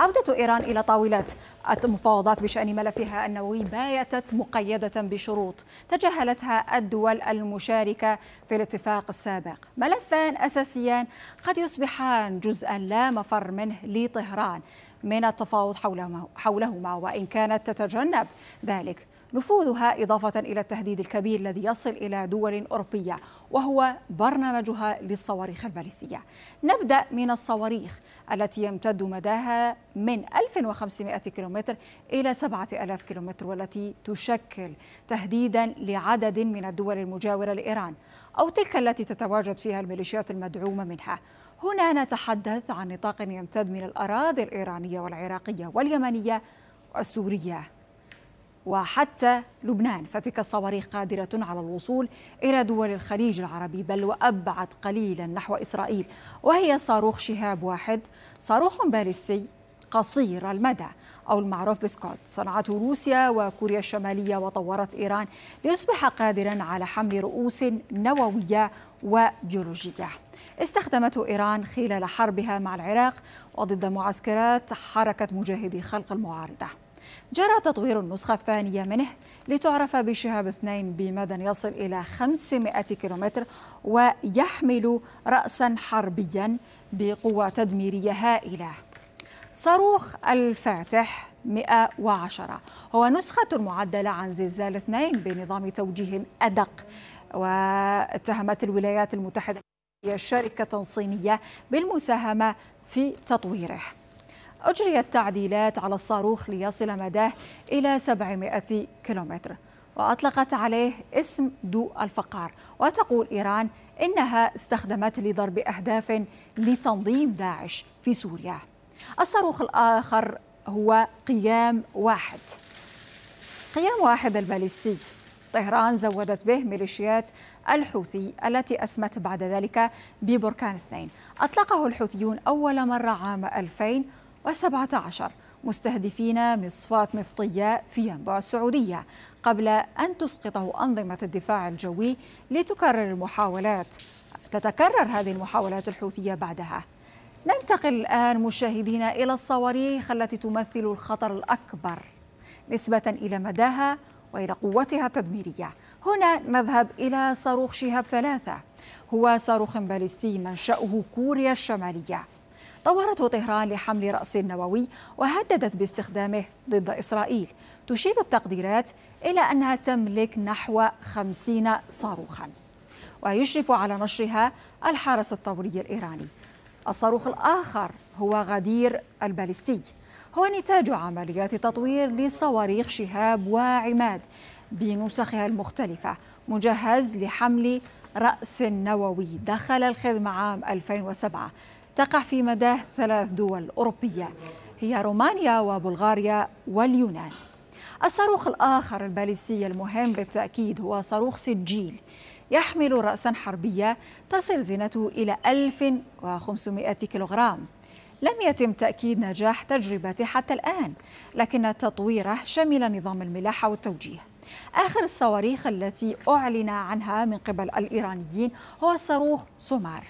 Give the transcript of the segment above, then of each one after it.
عودة إيران إلى طاولة المفاوضات بشأن ملفها النووي باتت مقيدة بشروط تجاهلتها الدول المشاركة في الاتفاق السابق ملفان أساسيان قد يصبحان جزءا لا مفر منه لطهران من التفاوض حولهما وإن كانت تتجنب ذلك نفوذها إضافة إلى التهديد الكبير الذي يصل إلى دول أوروبية وهو برنامجها للصواريخ الباليستية نبدأ من الصواريخ التي يمتد مداها من 1500 كيلومتر إلى 7000 كيلومتر والتي تشكل تهديدا لعدد من الدول المجاورة لإيران أو تلك التي تتواجد فيها الميليشيات المدعومة منها هنا نتحدث عن نطاق يمتد من الأراضي الإيرانية السورية والعراقية واليمنية والسورية وحتى لبنان فتلك الصواريخ قادرة على الوصول إلى دول الخليج العربي بل وأبعد قليلا نحو إسرائيل وهي صاروخ شهاب واحد صاروخ باليستي قصير المدى أو المعروف بسكوت صنعته روسيا وكوريا الشمالية وطورت إيران ليصبح قادرا على حمل رؤوس نووية وبيولوجية استخدمته إيران خلال حربها مع العراق وضد معسكرات حركة مجاهدي خلق المعارضة جرى تطوير النسخة الثانية منه لتعرف بشهاب اثنين بمدى يصل إلى 500 كيلومتر ويحمل رأسا حربيا بقوة تدميرية هائلة صاروخ الفاتح 110 هو نسخة معدلة عن زلزال اثنين بنظام توجيه أدق واتهمت الولايات المتحدة شركة صينية بالمساهمة في تطويره أجريت تعديلات على الصاروخ ليصل مداه إلى 700 كيلومتر وأطلقت عليه اسم دو الفقار وتقول إيران إنها استخدمته لضرب أهداف لتنظيم داعش في سوريا الصاروخ الآخر هو قيام واحد قيام واحد الباليستي طهران زودت به ميليشيات الحوثي التي أسمت بعد ذلك ببركان اثنين أطلقه الحوثيون أول مرة عام 2017 مستهدفين مصفات نفطية في ينبع السعودية قبل أن تسقطه أنظمة الدفاع الجوي لتكرر المحاولات تتكرر هذه المحاولات الحوثية بعدها ننتقل الآن مشاهدينا إلى الصواريخ التي تمثل الخطر الأكبر نسبة إلى مداها وإلى قوتها التدميرية هنا نذهب إلى صاروخ شهاب ثلاثة هو صاروخ باليستي منشأه كوريا الشمالية طورته طهران لحمل رأس نووي وهددت باستخدامه ضد إسرائيل تشير التقديرات إلى أنها تملك نحو خمسين صاروخاً ويشرف على نشرها الحرس الثوري الإيراني الصاروخ الآخر هو غدير البالستي هو نتاج عمليات تطوير لصواريخ شهاب وعماد بنسخها المختلفة مجهز لحمل رأس نووي دخل الخدمة عام 2007 تقع في مداه ثلاث دول أوروبية هي رومانيا وبلغاريا واليونان الصاروخ الآخر البالستي المهم بالتأكيد هو صاروخ سجيل يحمل رأسا حربية تصل زينته إلى 1500 كيلوغرام لم يتم تأكيد نجاح تجربته حتى الآن لكن تطويره شمل نظام الملاحة والتوجيه آخر الصواريخ التي أعلن عنها من قبل الإيرانيين هو صاروخ سومار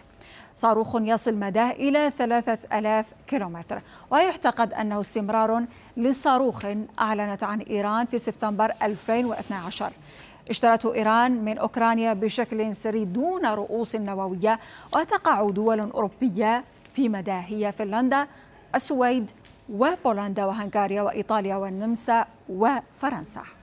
صاروخ يصل مداه إلى 3000 كيلومتر ويعتقد أنه استمرار لصاروخ أعلنت عن إيران في سبتمبر 2012 اشترت إيران من أوكرانيا بشكل سري دون رؤوس نووية وتقع دول أوروبية في مداهية فنلندا السويد وبولندا وهنغاريا وإيطاليا والنمسا وفرنسا